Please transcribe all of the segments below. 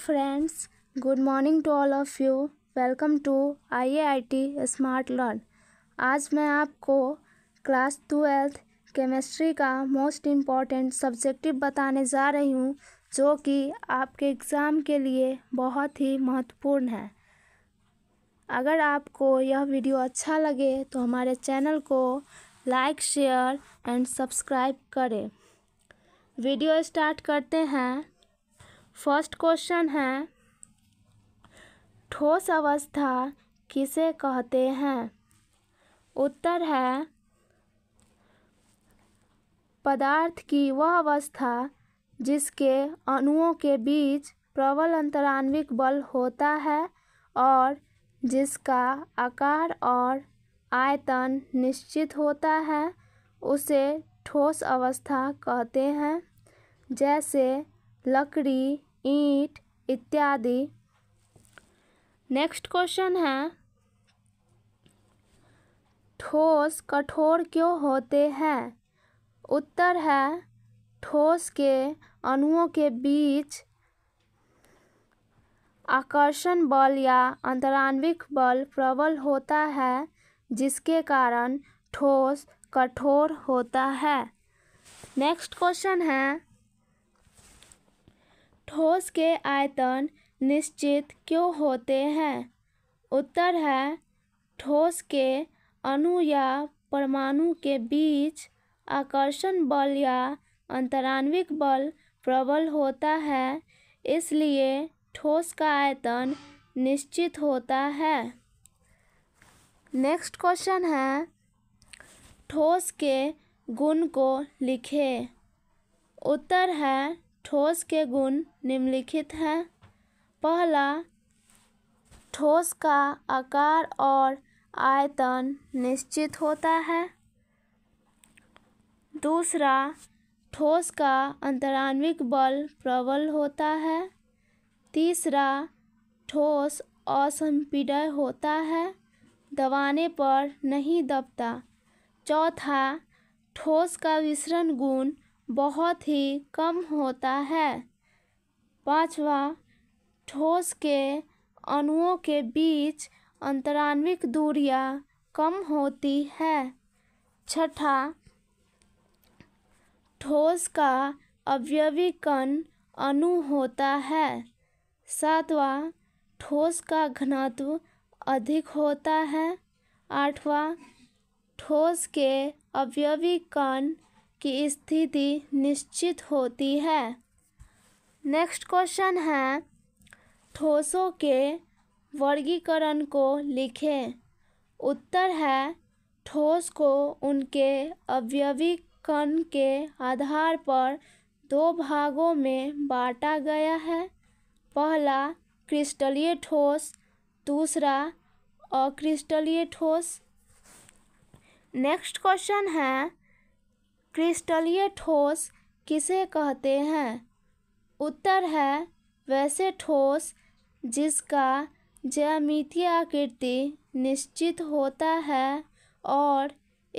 friends good morning to all of you welcome to I I T smart learn आज मैं आपको class twelfth chemistry का most important subjective बताने जा रही हूँ जो कि आपके एग्ज़ाम के लिए बहुत ही महत्वपूर्ण है अगर आपको यह वीडियो अच्छा लगे तो हमारे चैनल को लाइक शेयर एंड सब्सक्राइब करें वीडियो स्टार्ट करते हैं फर्स्ट क्वेश्चन है ठोस अवस्था किसे कहते हैं उत्तर है पदार्थ की वह अवस्था जिसके अणुओं के बीच प्रबल अंतरान्विक बल होता है और जिसका आकार और आयतन निश्चित होता है उसे ठोस अवस्था कहते हैं जैसे लकड़ी ईट इत्यादि नेक्स्ट क्वेश्चन है ठोस कठोर क्यों होते हैं उत्तर है ठोस के अणुओं के बीच आकर्षण बल या अंतरान्विक बल प्रबल होता है जिसके कारण ठोस कठोर होता है नेक्स्ट क्वेश्चन है ठोस के आयतन निश्चित क्यों होते हैं उत्तर है ठोस के अणु या परमाणु के बीच आकर्षण बल या अंतरान्विक बल प्रबल होता है इसलिए ठोस का आयतन निश्चित होता है नेक्स्ट क्वेश्चन है ठोस के गुण को लिखें उत्तर है ठोस के गुण निम्नलिखित हैं पहला ठोस का आकार और आयतन निश्चित होता है दूसरा ठोस का अंतरान्विक बल प्रबल होता है तीसरा ठोस असंपीडय होता है दबाने पर नहीं दबता चौथा ठोस का विसरण गुण बहुत ही कम होता है पाँचवा ठोस के अणुओं के बीच अंतरान्विक दूरियां कम होती है छठा ठोस का अवयवीकरण अणु होता है सातवां ठोस का घनत्व अधिक होता है आठवां ठोस के अवयवीकरण की स्थिति निश्चित होती है नेक्स्ट क्वेश्चन है ठोसों के वर्गीकरण को लिखें उत्तर है ठोस को उनके अवयवीकरण के आधार पर दो भागों में बांटा गया है पहला क्रिस्टलीय ठोस दूसरा अक्रिस्टलीय ठोस नेक्स्ट क्वेश्चन है क्रिस्टलीय ठोस किसे कहते हैं उत्तर है वैसे ठोस जिसका ज्यामितीय आकृति निश्चित होता है और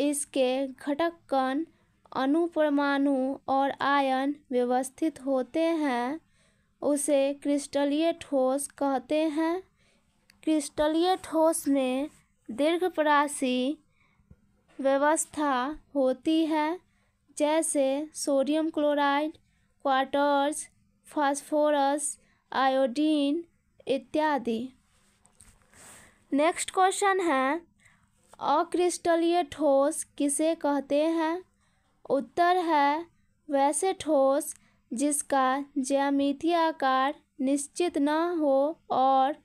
इसके घटक कण अनुपरमाणु और आयन व्यवस्थित होते हैं उसे क्रिस्टलीय ठोस कहते हैं क्रिस्टलीय ठोस में दीर्घ व्यवस्था होती है जैसे sodium chloride quartz phosphorus iodine इत्यादि नेक्स्ट क्वेश्चन है अक्रिस्टलीय ठोस किसे कहते हैं उत्तर है वैसे ठोस जिसका ज्यामितीय आकार निश्चित न हो और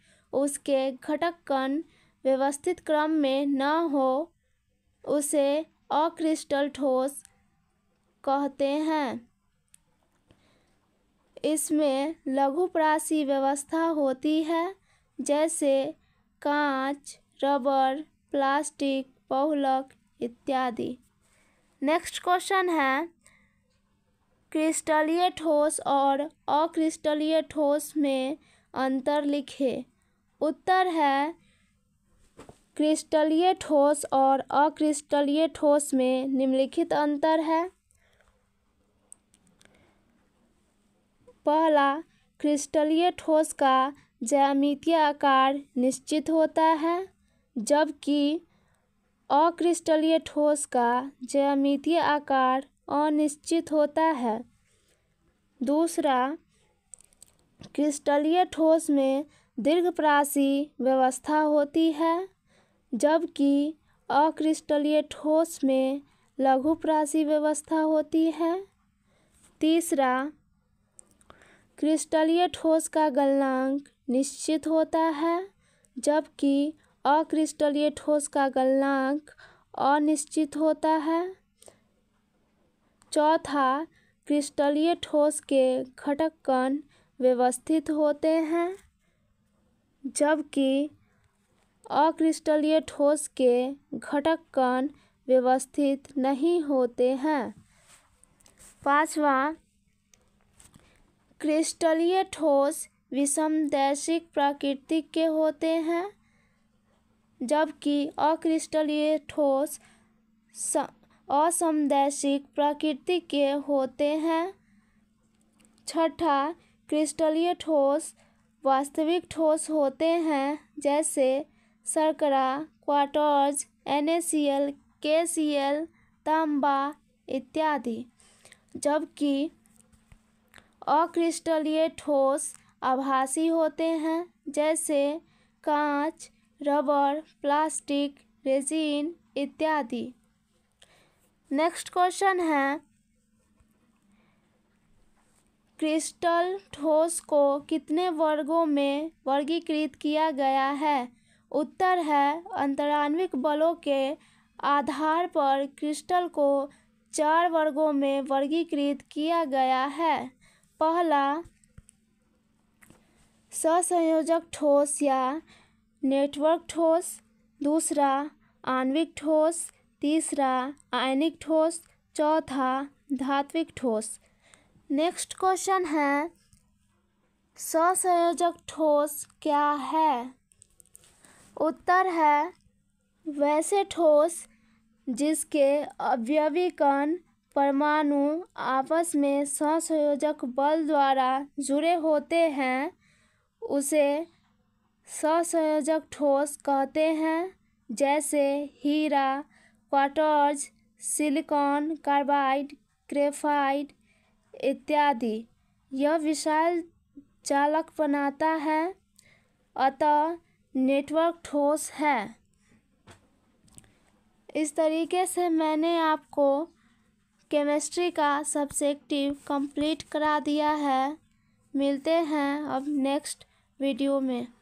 उसके घटक कण व्यवस्थित क्रम में न हो उसे अक्रिस्टल ठोस कहते हैं इसमें लघुप्रासी व्यवस्था होती है जैसे कांच रबर प्लास्टिक पहलक इत्यादि नेक्स्ट क्वेश्चन है क्रिस्टलीय ठोस और अक्रिस्टलीय ठोस में अंतर लिखे उत्तर है क्रिस्टलीय ठोस और अक्रिस्टलीय ठोस में निम्नलिखित अंतर है पहला क्रिस्टलीय ठोस का ज्यामितीय आकार निश्चित होता है जबकि अक्रिस्टलीय ठोस का ज्यामितीय आकार अनिश्चित होता है दूसरा क्रिस्टलीय ठोस में दीर्घप्रासी व्यवस्था होती है जबकि अक्रिस्टलीय ठोस में लघुप्रासी व्यवस्था होती है तीसरा क्रिस्टलीय ठोस का गलनांक निश्चित होता है जबकि अक्रिस्टलीय ठोस का गलनांक अनिश्चित होता है चौथा क्रिस्टलीय ठोस के घटक कण व्यवस्थित होते हैं जबकि अक्रिस्टलीय ठोस के घटक कण व्यवस्थित नहीं होते हैं पांचवा क्रिस्टलीय ठोस विसमदैशिक प्रकृति के होते हैं जबकि अक्रिस्टलीय ठोस असमदैशिक प्रकृति के होते हैं छठा क्रिस्टलीय ठोस वास्तविक ठोस होते हैं जैसे शर्करा क्वाटर्ज एन के सी एल तांबा इत्यादि जबकि अक्रिस्टलीय ठोस आभासी होते हैं जैसे कांच रबड़ प्लास्टिक रेजिन इत्यादि नेक्स्ट क्वेश्चन है क्रिस्टल ठोस को कितने वर्गों में वर्गीकृत किया गया है उत्तर है अंतरान्विक बलों के आधार पर क्रिस्टल को चार वर्गों में वर्गीकृत किया गया है पहला ससंयोजक ठोस या नेटवर्क ठोस दूसरा आणविक ठोस तीसरा आयनिक ठोस चौथा धात्विक ठोस नेक्स्ट क्वेश्चन है ससंयोजक ठोस क्या है उत्तर है वैसे ठोस जिसके अव्यवीकरण परमाणु आपस में ससंयोजक बल द्वारा जुड़े होते हैं उसे ससंयोजक ठोस कहते हैं जैसे हीरा क्वार्ट्ज सिलिकॉन कार्बाइड ग्रेफाइड इत्यादि यह विशाल चालक बनाता है अतः नेटवर्क ठोस है इस तरीके से मैंने आपको केमिस्ट्री का सब्जेक्टिव कंप्लीट करा दिया है मिलते हैं अब नेक्स्ट वीडियो में